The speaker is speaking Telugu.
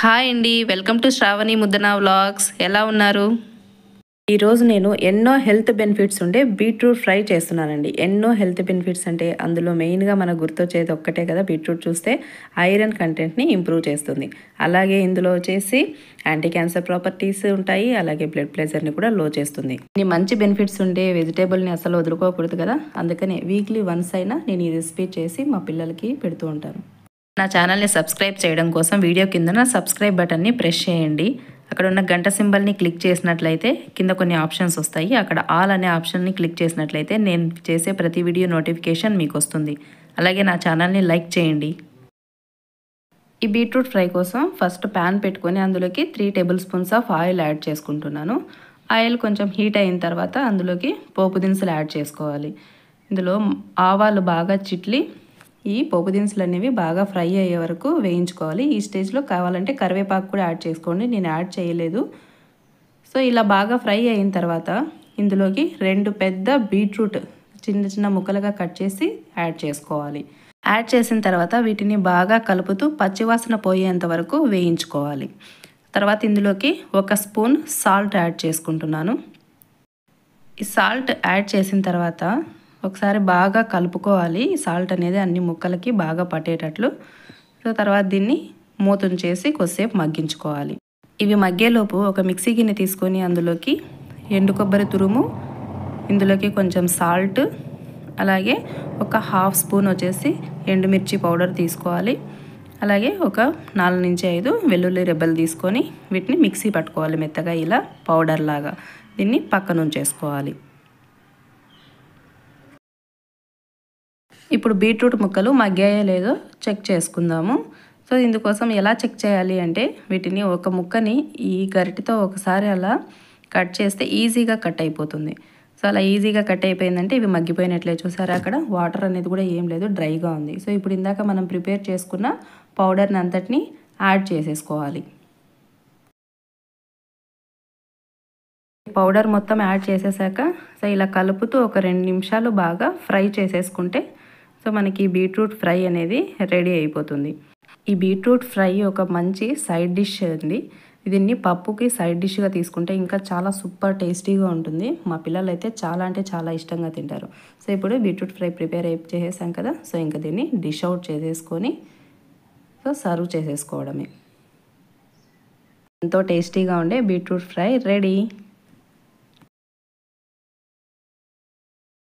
హాయ్ అండి welcome to Shravani Muddana vlogs ఎలా ఉన్నారు ఈరోజు నేను ఎన్నో హెల్త్ బెనిఫిట్స్ ఉండే బీట్రూట్ ఫ్రై చేస్తున్నానండి ఎన్నో హెల్త్ బెనిఫిట్స్ అంటే అందులో మెయిన్గా మనకు గుర్తొచ్చేది ఒక్కటే కదా బీట్రూట్ చూస్తే ఐరన్ కంటెంట్ని ఇంప్రూవ్ చేస్తుంది అలాగే ఇందులో వచ్చేసి యాంటీ క్యాన్సర్ ప్రాపర్టీస్ ఉంటాయి అలాగే బ్లడ్ ప్రెషర్ని కూడా లో చేస్తుంది ఇది మంచి బెనిఫిట్స్ ఉండే వెజిటేబుల్ని అసలు వదులుకోకూడదు కదా అందుకనే వీక్లీ వన్స్ అయినా నేను ఈ రెసిపీ చేసి మా పిల్లలకి పెడుతూ ఉంటాను నా ఛానల్ని సబ్స్క్రైబ్ చేయడం కోసం వీడియో కిందన సబ్స్క్రైబ్ బటన్ని ప్రెస్ చేయండి అక్కడ ఉన్న గంట సింబల్ని క్లిక్ చేసినట్లయితే కింద కొన్ని ఆప్షన్స్ వస్తాయి అక్కడ ఆల్ అనే ఆప్షన్ని క్లిక్ చేసినట్లయితే నేను చేసే ప్రతి వీడియో నోటిఫికేషన్ మీకు వస్తుంది అలాగే నా ఛానల్ని లైక్ చేయండి ఈ బీట్రూట్ ఫ్రై కోసం ఫస్ట్ ప్యాన్ పెట్టుకొని అందులోకి three tablespoons of oil add చేసుకుంటున్నాను ఆయిల్ కొంచెం హీట్ అయిన తర్వాత అందులోకి పోపు దినుసులు యాడ్ చేసుకోవాలి ఇందులో ఆవాలు బాగా చిట్లి ఈ పోపు దినుసులు అనేవి బాగా ఫ్రై అయ్యే వరకు వేయించుకోవాలి ఈ స్టేజ్లో కావాలంటే కరివేపాకు కూడా యాడ్ చేసుకోండి నేను యాడ్ చేయలేదు సో ఇలా బాగా ఫ్రై అయిన తర్వాత ఇందులోకి రెండు పెద్ద బీట్రూట్ చిన్న చిన్న ముక్కలుగా కట్ చేసి యాడ్ చేసుకోవాలి యాడ్ చేసిన తర్వాత వీటిని బాగా కలుపుతూ పచ్చివాసన పోయేంత వరకు వేయించుకోవాలి తర్వాత ఇందులోకి ఒక స్పూన్ సాల్ట్ యాడ్ చేసుకుంటున్నాను ఈ సాల్ట్ యాడ్ చేసిన తర్వాత ఒకసారి బాగా కలుపుకోవాలి సాల్ట్ అనేది అన్ని ముక్కలకి బాగా పట్టేటట్లు సో తర్వాత దీన్ని మూతను చేసి కొద్దిసేపు మగ్గించుకోవాలి ఇవి మగ్గేలోపు ఒక మిక్సీ గిన్నె తీసుకొని అందులోకి ఎండు కొబ్బరి తురుము ఇందులోకి కొంచెం సాల్ట్ అలాగే ఒక హాఫ్ స్పూన్ వచ్చేసి ఎండుమిర్చి పౌడర్ తీసుకోవాలి అలాగే ఒక నాలుగు నుంచి ఐదు వెల్లుల్లి రెబ్బలు తీసుకొని వీటిని మిక్సీ పట్టుకోవాలి మెత్తగా ఇలా పౌడర్ లాగా దీన్ని పక్కనుంచేసుకోవాలి ఇప్పుడు బీట్రూట్ ముక్కలు మగ్గాయో లేదో చెక్ చేసుకుందాము సో ఇందుకోసం ఎలా చెక్ చేయాలి అంటే వీటిని ఒక ముక్కని ఈ గరిటితో ఒకసారి అలా కట్ చేస్తే ఈజీగా కట్ అయిపోతుంది సో అలా ఈజీగా కట్ అయిపోయిందంటే ఇవి మగ్గిపోయినట్లే చూసారా అక్కడ వాటర్ అనేది కూడా ఏం లేదు డ్రైగా ఉంది సో ఇప్పుడు ఇందాక మనం ప్రిపేర్ చేసుకున్న పౌడర్ని అంతటిని యాడ్ చేసేసుకోవాలి పౌడర్ మొత్తం యాడ్ చేసేసాక సో ఇలా కలుపుతూ ఒక రెండు నిమిషాలు బాగా ఫ్రై చేసేసుకుంటే సో మనకి బీట్రూట్ ఫ్రై అనేది రెడీ అయిపోతుంది ఈ బీట్రూట్ ఫ్రై ఒక మంచి సైడ్ డిష్ అండి దీన్ని పప్పుకి సైడ్ డిష్గా తీసుకుంటే ఇంకా చాలా సూపర్ టేస్టీగా ఉంటుంది మా పిల్లలు అయితే చాలా అంటే చాలా ఇష్టంగా తింటారు సో ఇప్పుడు బీట్రూట్ ఫ్రై ప్రిపేర్ అయి చేసేసాం కదా సో ఇంకా దీన్ని డిష్ అవుట్ చేసేసుకొని సో సర్వ్ చేసేసుకోవడమే ఎంతో టేస్టీగా ఉండే బీట్రూట్ ఫ్రై రెడీ